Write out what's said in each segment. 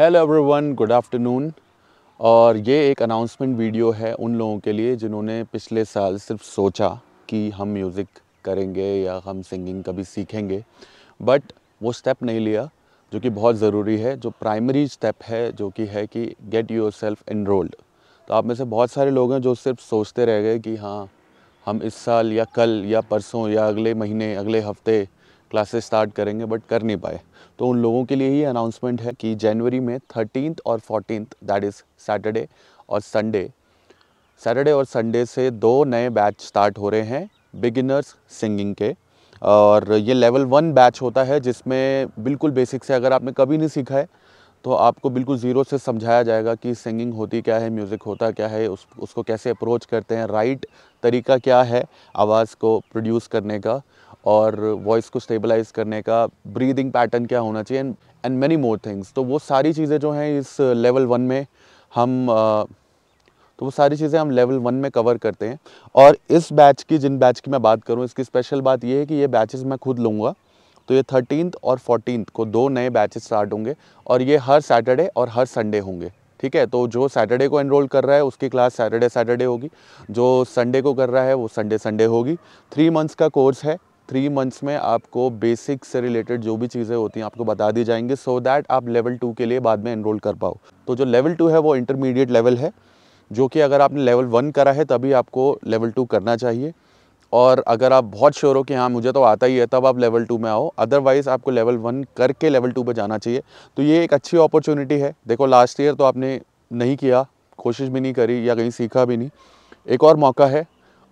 hello everyone good afternoon और ये एक अनाउंसमेंट वीडियो है उन लोगों के लिए जिन्होंने पिछले साल सिर्फ सोचा कि हम म्यूज़िक करेंगे या हम सिंगिंग कभी सीखेंगे बट वो स्टेप नहीं लिया जो कि बहुत ज़रूरी है जो प्राइमरी स्टेप है जो कि है कि गेट योर सेल्फ इनरोल्ड तो आप में से बहुत सारे लोग हैं जो सिर्फ सोचते रह गए कि हाँ हम इस साल या कल या परसों या अगले महीने अगले हफ्ते क्लासेस स्टार्ट करेंगे बट कर नहीं पाए तो उन लोगों के लिए ही अनाउंसमेंट है कि जनवरी में थर्टीन और फोर्टीन दैट इज़ सैटरडे और संडे सैटरडे और संडे से दो नए बैच स्टार्ट हो रहे हैं बिगिनर्स सिंगिंग के और ये लेवल वन बैच होता है जिसमें बिल्कुल बेसिक से अगर आपने कभी नहीं सीखा है तो आपको बिल्कुल ज़ीरो से समझाया जाएगा कि सिंगिंग होती क्या है म्यूज़िक होता क्या है उस उसको कैसे अप्रोच करते हैं राइट तरीका क्या है आवाज़ को प्रोड्यूस करने का और वॉइस को स्टेबलाइज करने का ब्रीदिंग पैटर्न क्या होना चाहिए and and many more things तो वो सारी चीज़ें जो हैं इस लेवल वन में हम तो वो सारी चीज़ें हम लेवल वन में कवर करते हैं और इस बैच की जिन बैच की मैं बात करूँ इसकी स्पेशल बात ये है कि ये बैचेस मैं खुद लूँगा तो ये थर्टीनथ और फोर्टीनथ को दो नए बैचेस स्टार्ट होंगे और ये हर सैटरडे और हर संडे होंगे ठीक है तो जो सैटरडे को एनरोल कर रहा है उसकी क्लास सैटरडे सैटरडे होगी जो संडे को कर रहा है वो संडे संडे होगी थ्री मंथ्स का कोर्स है थ्री मंथ्स में आपको बेसिक से रिलेटेड जो भी चीज़ें होती हैं आपको बता दी जाएंगी सो दैट आप लेवल टू के लिए बाद में इनरोल कर पाओ तो जो लेवल टू है वो इंटरमीडिएट लेवल है जो कि अगर आपने लेवल वन करा है तभी आपको लेवल टू करना चाहिए और अगर आप बहुत श्योर हो कि हाँ मुझे तो आता ही है तब आप लेवल टू में आओ अदरवाइज़ आपको लेवल वन करके लेवल टू पर जाना चाहिए तो ये एक अच्छी अपॉर्चुनिटी है देखो लास्ट ईयर तो आपने नहीं किया कोशिश भी नहीं करी या कहीं सीखा भी नहीं एक और मौका है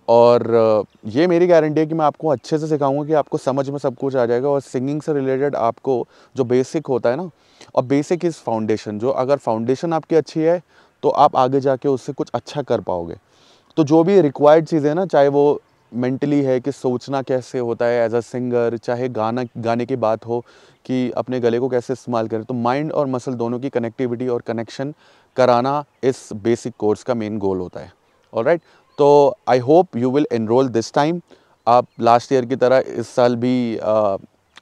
और ये मेरी गारंटी है कि मैं आपको अच्छे से सिखाऊंगा कि आपको समझ में सब कुछ आ जाएगा और सिंगिंग से रिलेटेड आपको जो बेसिक होता है ना और बेसिक इज़ फाउंडेशन जो अगर फाउंडेशन आपकी अच्छी है तो आप आगे जाके उससे कुछ अच्छा कर पाओगे तो जो भी रिक्वायर्ड चीज़ें ना चाहे वो मेंटली है कि सोचना कैसे होता है एज अ सिंगर चाहे गाना गाने की बात हो कि अपने गले को कैसे इस्तेमाल करें तो माइंड और मसल दोनों की कनेक्टिविटी और कनेक्शन कराना इस बेसिक कोर्स का मेन गोल होता है और राइट तो I hope you will enrol this time आप लास्ट ईयर की तरह इस साल भी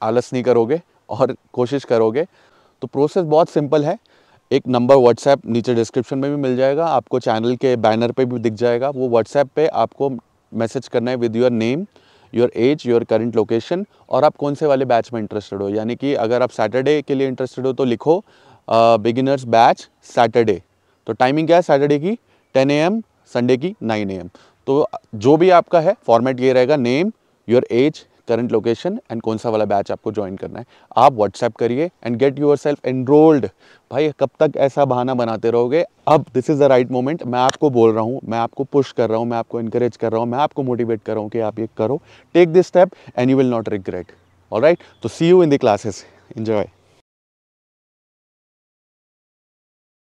आलस नहीं करोगे और कोशिश करोगे तो प्रोसेस बहुत सिंपल है एक नंबर व्हाट्सएप नीचे डिस्क्रिप्शन में भी मिल जाएगा आपको चैनल के बैनर पे भी दिख जाएगा वो व्हाट्सएप पे आपको मैसेज करना है with your name your age your current location और आप कौन से वाले बैच में इंटरेस्टेड हो यानी कि अगर आप सैटरडे के लिए इंटरेस्टेड हो तो लिखो बिगिनर्स बैच सैटरडे तो टाइमिंग क्या है सैटरडे की टेन ए एम संडे की नाइन ए तो जो भी आपका है फॉर्मेट ये रहेगा name your age current location and कौन सा वाला बैच आपको ज्वाइन करना है आप व्हाट्सएप करिए and get yourself enrolled भाई कब तक ऐसा बहाना बनाते रहोगे अब this is the right moment मैं आपको बोल रहा हूँ मैं आपको पुश कर रहा हूँ मैं आपको इंकरेज कर रहा हूँ मैं आपको मोटिवेट कर रहा हूँ कि आप ये करो take this step and you will not regret all right तो see you in the classes enjoy